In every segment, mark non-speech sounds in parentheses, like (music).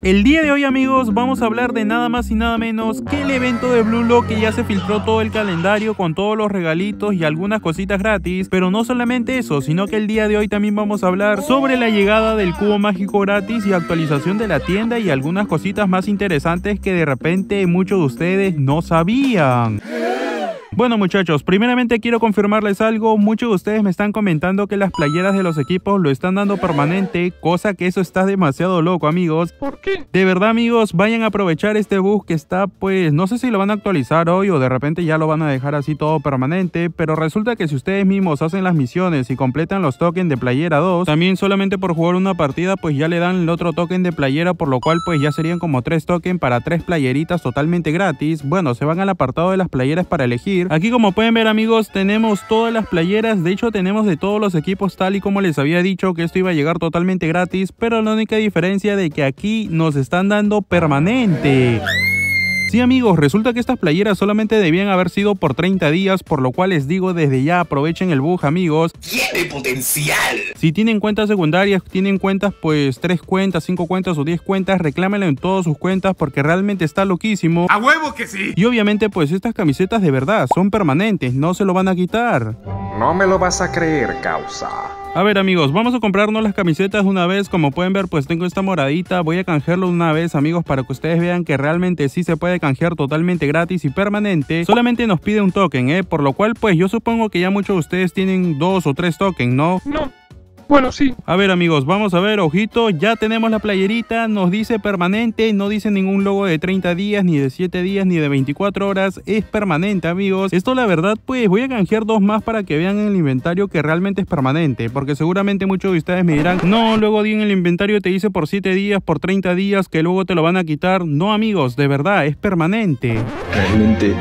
El día de hoy amigos vamos a hablar de nada más y nada menos que el evento de Blue Lock que ya se filtró todo el calendario con todos los regalitos y algunas cositas gratis Pero no solamente eso, sino que el día de hoy también vamos a hablar sobre la llegada del cubo mágico gratis y actualización de la tienda y algunas cositas más interesantes que de repente muchos de ustedes no sabían bueno muchachos, primeramente quiero confirmarles algo, muchos de ustedes me están comentando que las playeras de los equipos lo están dando permanente, cosa que eso está demasiado loco amigos. ¿Por qué? De verdad amigos, vayan a aprovechar este bus que está pues, no sé si lo van a actualizar hoy o de repente ya lo van a dejar así todo permanente, pero resulta que si ustedes mismos hacen las misiones y completan los tokens de playera 2, también solamente por jugar una partida pues ya le dan el otro token de playera por lo cual pues ya serían como 3 tokens para 3 playeritas totalmente gratis. Bueno, se van al apartado de las playeras para elegir Aquí como pueden ver amigos tenemos todas las playeras, de hecho tenemos de todos los equipos tal y como les había dicho que esto iba a llegar totalmente gratis, pero la única diferencia de que aquí nos están dando permanente. Sí amigos, resulta que estas playeras solamente debían haber sido por 30 días, por lo cual les digo desde ya aprovechen el bug amigos. ¡Tiene potencial! Si tienen cuentas secundarias, tienen cuentas pues 3 cuentas, 5 cuentas o 10 cuentas, reclámenlo en todas sus cuentas porque realmente está loquísimo. ¡A huevo que sí! Y obviamente pues estas camisetas de verdad son permanentes, no se lo van a quitar. No me lo vas a creer, causa. A ver amigos, vamos a comprarnos las camisetas una vez, como pueden ver pues tengo esta moradita, voy a canjearlo una vez amigos para que ustedes vean que realmente sí se puede canjear totalmente gratis y permanente, solamente nos pide un token, eh, por lo cual pues yo supongo que ya muchos de ustedes tienen dos o tres tokens, ¿no? No. Bueno, sí. A ver, amigos, vamos a ver, ojito, ya tenemos la playerita, nos dice permanente, no dice ningún logo de 30 días, ni de 7 días, ni de 24 horas, es permanente, amigos. Esto la verdad, pues voy a canjear dos más para que vean en el inventario que realmente es permanente, porque seguramente muchos de ustedes me dirán, no, luego di en el inventario te dice por 7 días, por 30 días, que luego te lo van a quitar. No, amigos, de verdad, es permanente. Realmente,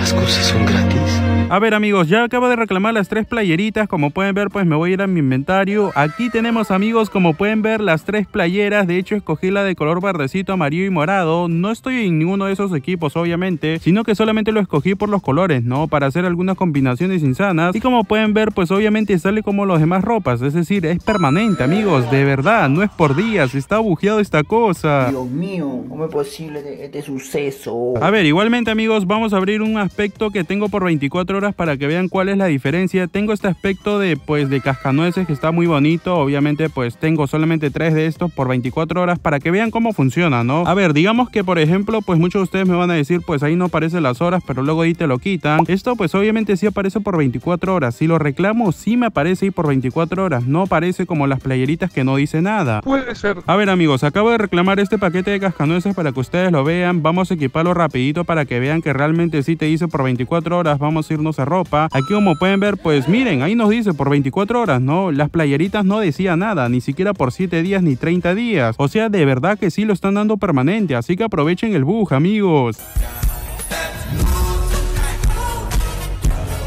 las cosas son gratis. A ver amigos, ya acabo de reclamar las tres playeritas, como pueden ver pues me voy a ir a mi inventario. Aquí tenemos amigos, como pueden ver, las tres playeras, de hecho escogí la de color verdecito, amarillo y morado. No estoy en ninguno de esos equipos obviamente, sino que solamente lo escogí por los colores, ¿no? Para hacer algunas combinaciones insanas. Y como pueden ver, pues obviamente sale como Los demás ropas, es decir, es permanente amigos, de verdad, no es por días, está bujeado esta cosa. Dios mío, ¿cómo es posible este suceso? A ver, igualmente amigos, vamos a abrir un aspecto que tengo por 24 horas para que vean cuál es la diferencia. Tengo este aspecto de pues de cascanueces que está muy bonito. Obviamente pues tengo solamente tres de estos por 24 horas para que vean cómo funciona, ¿no? A ver, digamos que por ejemplo pues muchos de ustedes me van a decir pues ahí no aparecen las horas pero luego ahí te lo quitan. Esto pues obviamente sí aparece por 24 horas. Si lo reclamo sí me aparece ahí por 24 horas. No aparece como las playeritas que no dice nada. Puede ser. A ver amigos, acabo de reclamar este paquete de cascanueces para que ustedes lo vean. Vamos a equiparlo rapidito para que vean que realmente sí te dice por 24 horas. Vamos a ir se ropa. Aquí como pueden ver, pues miren, ahí nos dice por 24 horas, ¿no? Las playeritas no decía nada, ni siquiera por 7 días ni 30 días. O sea, de verdad que sí lo están dando permanente, así que aprovechen el bug, amigos.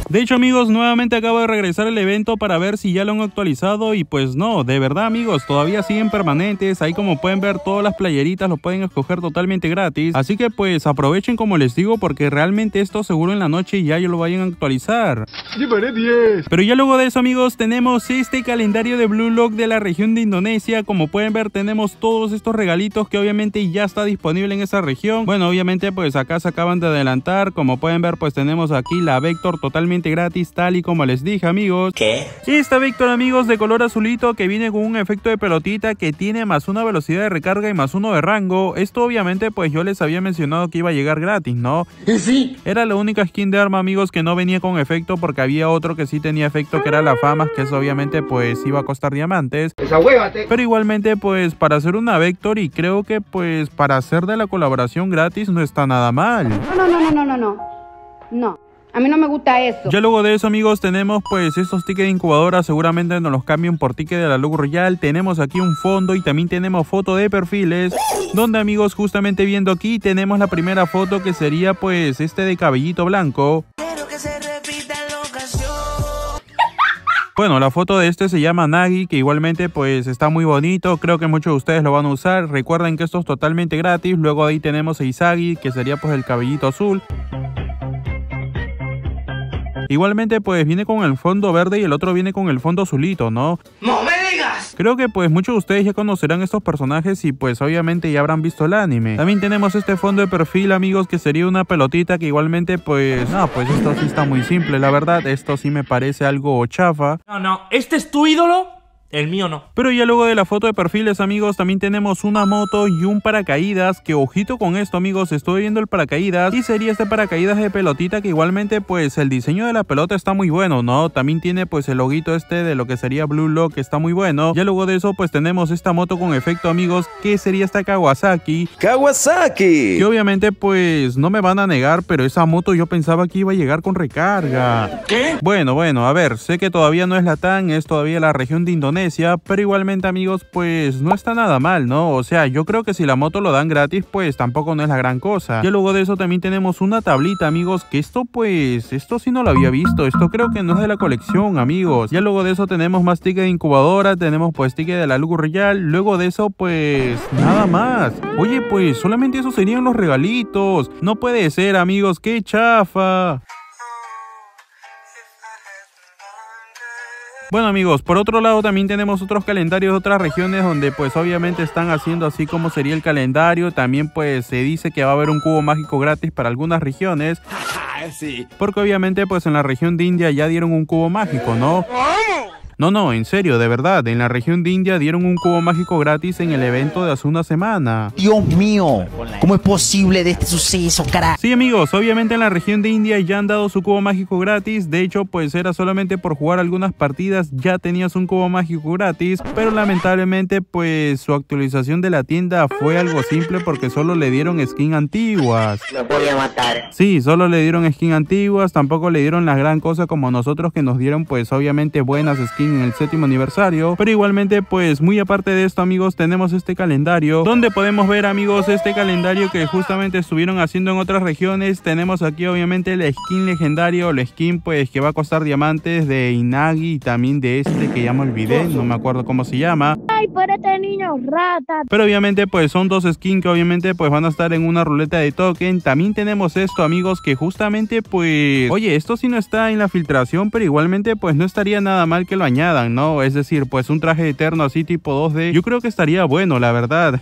De hecho amigos, nuevamente acabo de regresar al evento para ver si ya lo han actualizado y pues no, de verdad amigos, todavía siguen permanentes, ahí como pueden ver todas las playeritas lo pueden escoger totalmente gratis, así que pues aprovechen como les digo porque realmente esto seguro en la noche ya yo lo vayan a actualizar. 10. Pero ya luego de eso amigos, tenemos este calendario de Blue Lock de la región de Indonesia, como pueden ver tenemos todos estos regalitos que obviamente ya está disponible en esa región, bueno obviamente pues acá se acaban de adelantar, como pueden ver pues tenemos aquí la Vector totalmente gratis, tal y como les dije, amigos. ¿Qué? Esta Victor, amigos, de color azulito que viene con un efecto de pelotita que tiene más una velocidad de recarga y más uno de rango. Esto obviamente, pues yo les había mencionado que iba a llegar gratis, ¿no? Sí. Era la única skin de arma, amigos, que no venía con efecto porque había otro que sí tenía efecto, que era la fama, que eso obviamente, pues iba a costar diamantes. Esa huevate. Pero igualmente, pues para hacer una Vector y creo que, pues para hacer de la colaboración gratis no está nada mal. No, no, no, no, no, no. No. A mí no me gusta eso. Ya luego de eso, amigos, tenemos pues estos tickets de incubadora. Seguramente nos los cambian por ticket de la Luz Royal. Tenemos aquí un fondo y también tenemos foto de perfiles. Donde, amigos, justamente viendo aquí, tenemos la primera foto que sería pues este de cabellito blanco. (laughs) Bueno, la foto de este se llama Nagi, que igualmente pues está muy bonito, creo que muchos de ustedes lo van a usar. Recuerden que esto es totalmente gratis, luego ahí tenemos a Isagi, que sería pues el cabellito azul. Igualmente, pues viene con el fondo verde y el otro viene con el fondo azulito, ¿no? ¡No me digas! Creo que pues muchos de ustedes ya conocerán estos personajes y pues obviamente ya habrán visto el anime. También tenemos este fondo de perfil, amigos, que sería una pelotita que igualmente pues... No, pues esto sí está muy simple, la verdad. Esto sí me parece algo chafa. No, no, ¿este es tu ídolo? El mío no. Pero ya luego de la foto de perfiles, amigos, también tenemos una moto y un paracaídas. Que ojito con esto, amigos, estoy viendo el paracaídas. Y sería este paracaídas de pelotita que igualmente, pues, el diseño de la pelota está muy bueno, ¿no? También tiene, pues, el loguito este de lo que sería Blue Lock, que está muy bueno. Ya luego de eso, pues, tenemos esta moto con efecto, amigos, que sería esta Kawasaki. ¡Kawasaki! Y obviamente, pues, no me van a negar, pero esa moto yo pensaba que iba a llegar con recarga. ¿Qué? Bueno, bueno, a ver, sé que todavía no es la TAN, es todavía la región de Indonesia pero igualmente amigos, pues no está nada mal, ¿no? O sea, yo creo que si la moto lo dan gratis, pues tampoco no es la gran cosa. Y luego de eso también tenemos una tablita, amigos, que esto pues, esto sí no lo había visto, esto creo que no es de la colección, amigos. Y luego de eso tenemos más tickets de incubadora, tenemos pues tickets de la lugo real, luego de eso pues nada más. Oye, pues solamente eso serían los regalitos. No puede ser, amigos, qué chafa. Bueno amigos, por otro lado también tenemos otros calendarios de otras regiones donde pues obviamente están haciendo así como sería el calendario. También pues se dice que va a haber un cubo mágico gratis para algunas regiones. (laughs) Ah, Porque obviamente pues en la región de India ya dieron un cubo mágico, ¿no? No, no, en serio, de verdad. En la región de India dieron un cubo mágico gratis en el evento de hace una semana. Dios mío, ¿cómo es posible de este suceso, cara? Sí, amigos, obviamente en la región de India ya han dado su cubo mágico gratis. De hecho, pues era solamente por jugar algunas partidas ya tenías un cubo mágico gratis. Pero lamentablemente, pues su actualización de la tienda fue algo simple porque solo le dieron skins antiguas. Lo voy a matar. Sí, solo le dieron skins antiguas. Tampoco le dieron la gran cosa como nosotros que nos dieron, pues obviamente buenas skins en el séptimo aniversario. Pero igualmente, pues muy aparte de esto, amigos, tenemos este calendario donde podemos ver, amigos, este calendario que justamente estuvieron haciendo en otras regiones. Tenemos aquí, obviamente, el skin legendario, la skin, pues que va a costar diamantes de Inagi y también de este que ya me olvidé, no me acuerdo cómo se llama. Ay, por este niño rata. Pero obviamente, pues son dos skins que obviamente, pues van a estar en una ruleta de token. También tenemos esto, amigos, que justamente, pues, oye, esto si no está en la filtración, pero igualmente, pues no estaría nada mal que lo añadan ¿no? Es decir, pues un traje eterno así tipo 2D, yo creo que estaría bueno, la verdad.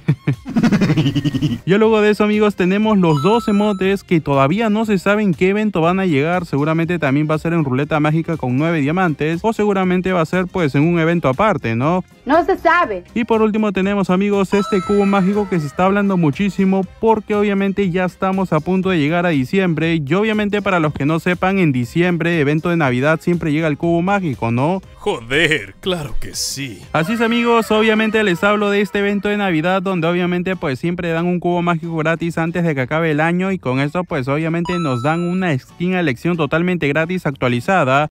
(laughs) y luego de eso, amigos, tenemos los 12 emotes que todavía no se sabe en qué evento van a llegar. Seguramente también va a ser en ruleta mágica con 9 diamantes o seguramente va a ser pues en un evento aparte, ¿no? No se sabe. Y por último tenemos, amigos, este cubo mágico que se está hablando muchísimo porque obviamente ya estamos a punto de llegar a diciembre y obviamente para los que no sepan, en diciembre, evento de Navidad, siempre llega el cubo mágico, ¿no? Joder, claro que sí. Así es amigos, obviamente les hablo de este evento de Navidad donde obviamente pues siempre dan un cubo mágico gratis antes de que acabe el año y con eso pues obviamente nos dan una skin a elección totalmente gratis actualizada